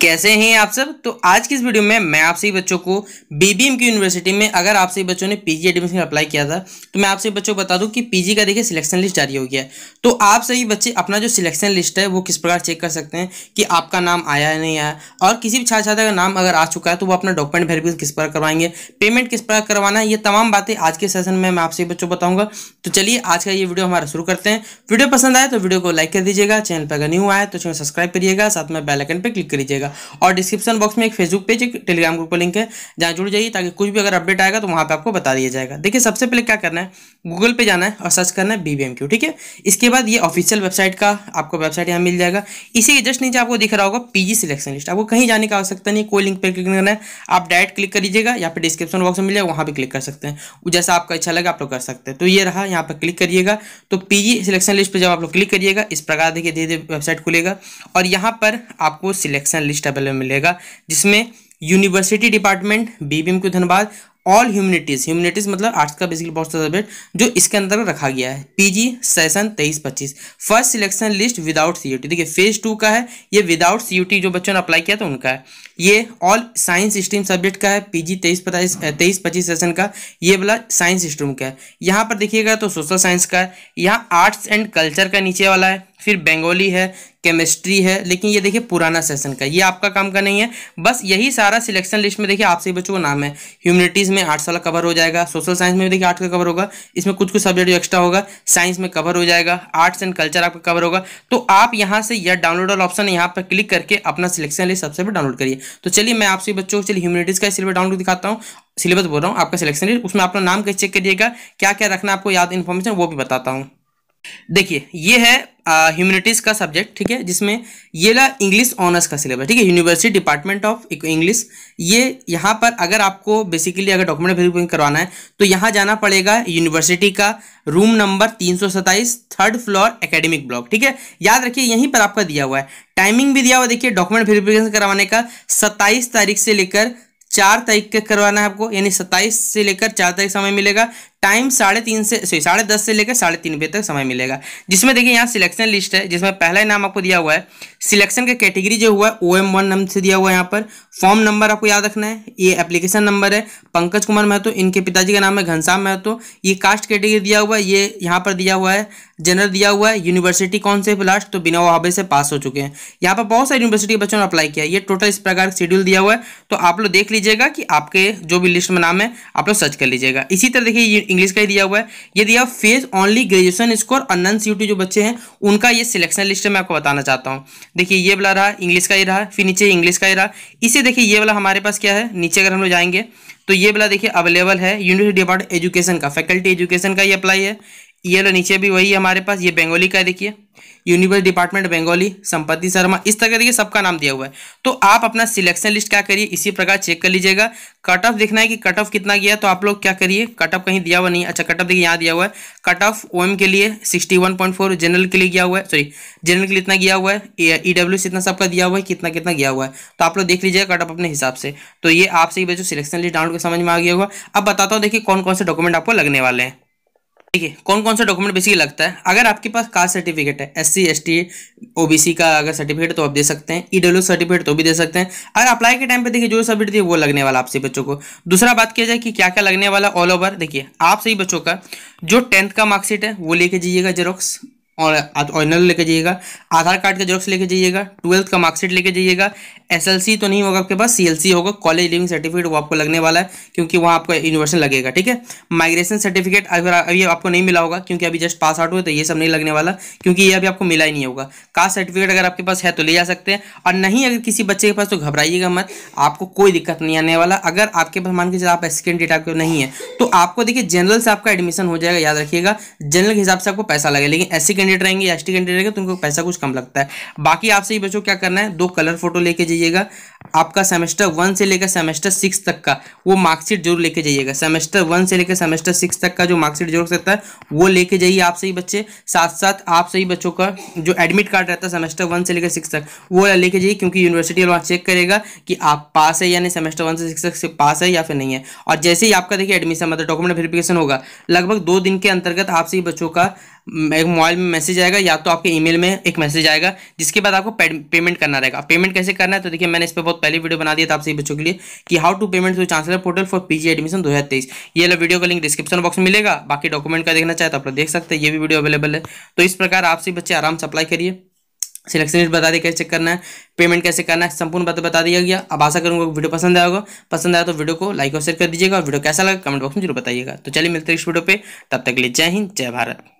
कैसे हैं आप सब तो आज की इस वीडियो में मैं आपसे बच्चों को बीबीएम की यूनिवर्सिटी में अगर आप सभी बच्चों ने पीजी एडमिशन अप्लाई किया था तो मैं आपसे बच्चों को बता दूं कि पीजी का देखिए सिलेक्शन लिस्ट जारी हो गया है तो आप सभी बच्चे अपना जो सिलेक्शन लिस्ट है वो किस प्रकार चेक कर सकते हैं कि आपका नाम आया है नहीं आया और किसी भी छात्र छात्रा का नाम अगर आ चुका है तो वो अपना डॉक्यूमेंट वेरिफिकेशन किस प्रकार करवाएंगे पेमेंट किस प्रकार करवाना है ये तमाम बातें आज के सेशन में मैं आपसे बच्चों बताऊंगा तो चलिए आज का ये वीडियो हमारा शुरू करते हैं वीडियो पसंद आए तो वीडियो को लाइक कर दीजिएगा चैनल पर अगर न्यू आए तो चैनल सब्सक्राइब करिएगा साथ में बेलाइकन पर क्लिक करिएगा लीजिएगा और डिस्क्रिप्शन बॉक्स में एक फेसबुक पेज एक टेलीग्राम ग्रुप का लिंक है जहाँ जुड़ जाइए ताकि कुछ भी अगर अपडेट आएगा तो वहाँ पर आपको बता दिया जाएगा देखिए सबसे पहले क्या करना है गूगल पे जाना है और सर्च करना है बी ठीक है इसके बाद ये ऑफिशियल वेबसाइट का आपको वेबसाइट यहाँ मिल जाएगा इसी के जस्ट नीचे आपको दिख रहा होगा पीजी सिलेक्शन लिस्ट आपको कहीं जाने की आवश्यकता नहीं कोई लिंक पर क्लिक करना है आप डायरेक्ट क्लिक कर लीजिएगा या फिर डिस्क्रिप्शन बॉक्स में मिल जाएगा वहाँ पर क्लिक कर सकते हैं जैसा आपका अच्छा लगे आप लोग कर सकते हैं तो ये रहा यहाँ पर क्लिक करिएगा तो पीजी सिलेक्शन लिस्ट पर जब आप लोग क्लिक करिएगा इस प्रकार देखिए धीरे धीरे वेबसाइट खुलेगा और यहाँ पर आपको सिलेक्शन लिस्ट इंग्लिश टेबल में मिलेगा जिसमें यूनिवर्सिटी डिपार्टमेंट बीबीएम को धनबाद ऑल ह्यूमनिटीज़ ह्यूमनिटीज़ मतलब आर्ट्स का बेसिकली बहुत सा सब्जेक्ट जो इसके अंदर रखा गया है पीजी सेशन तेईस पच्चीस first selection list without CUET देखिए फेज टू का है ये विदाउट सीयूटी जो बच्चों ने अप्लाई किया था उनका है ये ऑल साइंस स्ट्रीम सब्जेक्ट का है पीजी तेईस पताईस तेईस पच्चीस सेशन का ये वाला साइंस स्ट्रीम का है यहाँ पर देखिएगा तो सोशल साइंस का है यहाँ आर्ट्स एंड कल्चर का नीचे वाला है फिर बंगाली है केमिस्ट्री है लेकिन ये देखिए पुराना सेशन का ये आपका काम का नहीं है बस यही सारा सिलेक्शन लिस्ट में देखिए आपसे बच्चों का नाम है ह्यूमनिटीज़ में आर्ट्स वाला कवर हो जाएगा सोशल साइंस में देखिए आर्ट्स का कवर होगा इसमें कुछ कुछ सब्जेक्ट जो एक्स्ट्रा होगा साइंस में कवर हो जाएगा आर्ट्स एंड कल्चर आपका कवर होगा तो आप यहाँ से यह डाउनलोड वाला ऑप्शन यहाँ पर क्लिक करके अपना सिलेक्शन लिस्ट सबसे डाउनलोड करिए तो चलिए मैं आपसे बच्चों को चलिए ह्यूमनिटीज़ का सिलेबस डाउनलोड दिखाता हूँ सिलेबस बोल रहा हूँ आपका सिलेक्शन लिस्ट उसमें अपना नाम कैसे चेक करिएगा क्या क्या रखना आपको याद इन्फॉर्मेशन वो भी बताता हूँ देखिए ये है ह्यूमनिटीज़ का सब्जेक्ट ठीक है जिसमें ये ला इंग्लिश ऑनर्स का सिलेबस ठीक है यूनिवर्सिटी डिपार्टमेंट ऑफ इंग्लिश ये यहाँ पर अगर आपको बेसिकली अगर डॉक्यूमेंट वेरीफिकेशन करवाना है तो यहाँ जाना पड़ेगा यूनिवर्सिटी का रूम नंबर तीन थर्ड फ्लोर एकेडमिक ब्लॉक ठीक है याद रखिए यहीं पर आपका दिया हुआ है टाइमिंग भी दिया हुआ देखिए डॉक्यूमेंट वेरीफिकेशन करवाने का सत्ताईस तारीख से लेकर चार तारीख के करवाना है आपको यानी सत्ताईस से लेकर चार तारीख समय मिलेगा टाइम साढ़े तीन से सॉरी साढ़े दस से लेकर साढ़े तीन बजे तक समय मिलेगा जिसमें देखिए यहाँ सिलेक्शन लिस्ट है जिसमें पहला नाम आपको दिया हुआ है सिलेक्शन का कैटेगरी जो हुआ है ओ एम वन नाम से दिया हुआ है यहाँ पर फॉर्म नंबर आपको याद रखना है ये एप्लीकेशन नंबर है पंकज कुमार महतो इनके पिताजी का नाम है घनश्याम महतो ये कास्ट कैटेगरी दिया हुआ है ये यहाँ पर दिया हुआ है जनरल दिया हुआ है यूनिवर्सिटी कौन से लास्ट तो बिना वहाबे से पास हो चुके हैं यहाँ पर बहुत सारे यूनिवर्सिटी के बच्चों ने अप्लाई किया ये टोटल इस प्रकार का शेड्यूल दिया हुआ है तो आप लोग देख लीजिएगा कि आपके जो भी लिस्ट में नाम है आप लोग सर्च कर लीजिएगा इसी तरह देखिए इंग्लिश का ही दिया हुआ है ये दिया फेज ओनली ग्रेजुएशन स्कोर और सी जो बच्चे हैं उनका ये सिलेक्शन लिस्ट है मैं आपको बताना चाहता हूँ देखिए ये वाला रहा इंग्लिश का ही रहा फिर नीचे इंग्लिश का ही रहा इसे देखिए ये वाला हमारे पास क्या है नीचे अगर हम लोग जाएंगे तो ये वाला देखिए अवेलेबल है यूनिवर्सिटी डिपार्ट एजुकेशन का फैकल्टी एजुकेशन का ये अप्लाई है ये लो नीचे भी वही है हमारे पास ये बंगाली का है देखिए यूनिवर्स डिपार्टमेंट बंगाली संपत्ति शर्मा इस तरह देखिए सबका नाम दिया हुआ है तो आप अपना सिलेक्शन लिस्ट क्या करिए इसी प्रकार चेक कर लीजिएगा कट ऑफ देखना है कि कट ऑफ कितना गया तो आप लोग क्या करिए कट ऑफ कहीं दिया हुआ नहीं अच्छा कट ऑफ देखिए यहाँ दिया हुआ है कट ऑफ ओ के लिए sixty one point four general के लिए गया हुआ है सॉरी जनरल के लिए इतना गया हुआ है ई e, डब्ल्यू e इतना सबका दिया हुआ है कितना कितना गया हुआ है तो आप लोग देख लीजिएगा कट ऑफ अपने हिसाब से तो ये आपसे बच्चों सिलेक्शन लिस्ट डाउनलोड समझ में आ गया होगा अब बताता हूँ देखिए कौन कौन से डॉक्यूमेंट आपको लगने वाले हैं देखिए कौन कौन सा डॉक्यूमेंट बेसिकली लगता है अगर आपके पास कास्ट सर्टिफिकेट है S C S T O B C का अगर सर्टिफिकेट तो आप दे सकते हैं ई डब्ल्यू सर्टिफिकेट तो भी दे सकते हैं अगर अप्लाई के टाइम पे देखिए जो सब्जेक्ट थी वो लगने वाला आपसे बच्चों को दूसरा बात किया जाए कि क्या क्या लगने वाला ऑल ओवर देखिए आप सही बच्चों का जो टेंथ का मार्कशीट है वो लेके जाइएगा जेरोक्स और ऑरिजिनल लेके जाइएगा आधार कार्ड का जेरोक्स लेके जाइएगा ट्वेल्थ का मार्कशीट लेके जाइएगा एसएलसी तो नहीं होगा आपके पास सीएलसी होगा कॉलेज लिविंग सर्टिफिकेट वो आपको लगने वाला है क्योंकि वहाँ आपका यूनिवर्सल लगेगा ठीक है माइग्रेशन सर्टिफिकेट अगर अभी आपको नहीं मिला होगा क्योंकि अभी जस्ट पास आउट हुए तो ये सब नहीं लगने वाला क्योंकि ये अभी आपको मिला ही नहीं होगा कास्ट सर्टिफिकेट अगर आपके पास है तो ले जा सकते हैं और नहीं अगर किसी बच्चे के पास तो घबराइएगा मत आपको कोई दिक्कत नहीं आने वाला अगर आपके पास मान के आप एसिकेंट डेटा आपके नहीं है तो आपको देखिए जनरल से आपका एडमिशन हो जाएगा याद रखिएगा जनरल के हिसाब से आपको पैसा लगेगा लेकिन एसिकेंट कैंडिडेट रहेंगे एस टी कैंडिडेट रहेंगे तो उनको पैसा कुछ कम लगता है बाकी आपसे ही बच्चों क्या करना है दो कलर फोटो लेके जाइएगा आपका सेमेस्टर वन से लेकर सेमेस्टर सिक्स तक का वो मार्कशीट जरूर लेके जाइएगा सेमेस्टर वन से लेकर सेमेस्टर सिक्स तक का जो मार्कशीट जरूर सकता है वो लेके जाइए आप सही बच्चे साथ साथ आप सही बच्चों का जो एडमिट कार्ड रहता है सेमेस्टर वन से लेकर सिक्स तक वो लेके जाइए क्योंकि यूनिवर्सिटी वहाँ चेक करेगा कि आप पास है यानी सेमेस्टर वन से सिक्स तक से पास है या फिर नहीं है और जैसे ही आपका देखिए एडमिशन मतलब डॉक्यूमेंट वेरिफिकेशन होगा लगभग दो दिन के अंतर्गत आप सही बच्चों का एक मोबाइल में मैसेज आएगा या तो आपके ईमेल में एक मैसेज आएगा जिसके बाद आपको पेमेंट करना रहेगा पेमेंट कैसे करना है तो देखिए मैंने इस पर बहुत पहले वीडियो बना दिया था आप सभी बच्चों के लिए कि how to payment through chancellor portal for PG admission दो ये लो वीडियो का लिंक डिस्क्रिप्शन बॉक्स में मिलेगा बाकी डॉक्यूमेंट का देखना चाहे तो आप लोग देख सकते हैं ये भी वीडियो अवेलेबल है तो इस प्रकार आप सभी बच्चे आराम से अप्लाई करिए सिलेक्शन लिस्ट बता दिया कैसे चेक करना है पेमेंट कैसे करना है संपूर्ण बात बता दिया गया अब आशा करूँगा वीडियो पसंद आएगा पसंद आया तो वीडियो को लाइक और शेयर कर दीजिएगा और वीडियो कैसा लगा कमेंट बॉक्स में जरूर बताइएगा तो चलिए मिलते हैं इस वीडियो पे तब तक के लिए जय हिंद जय भारत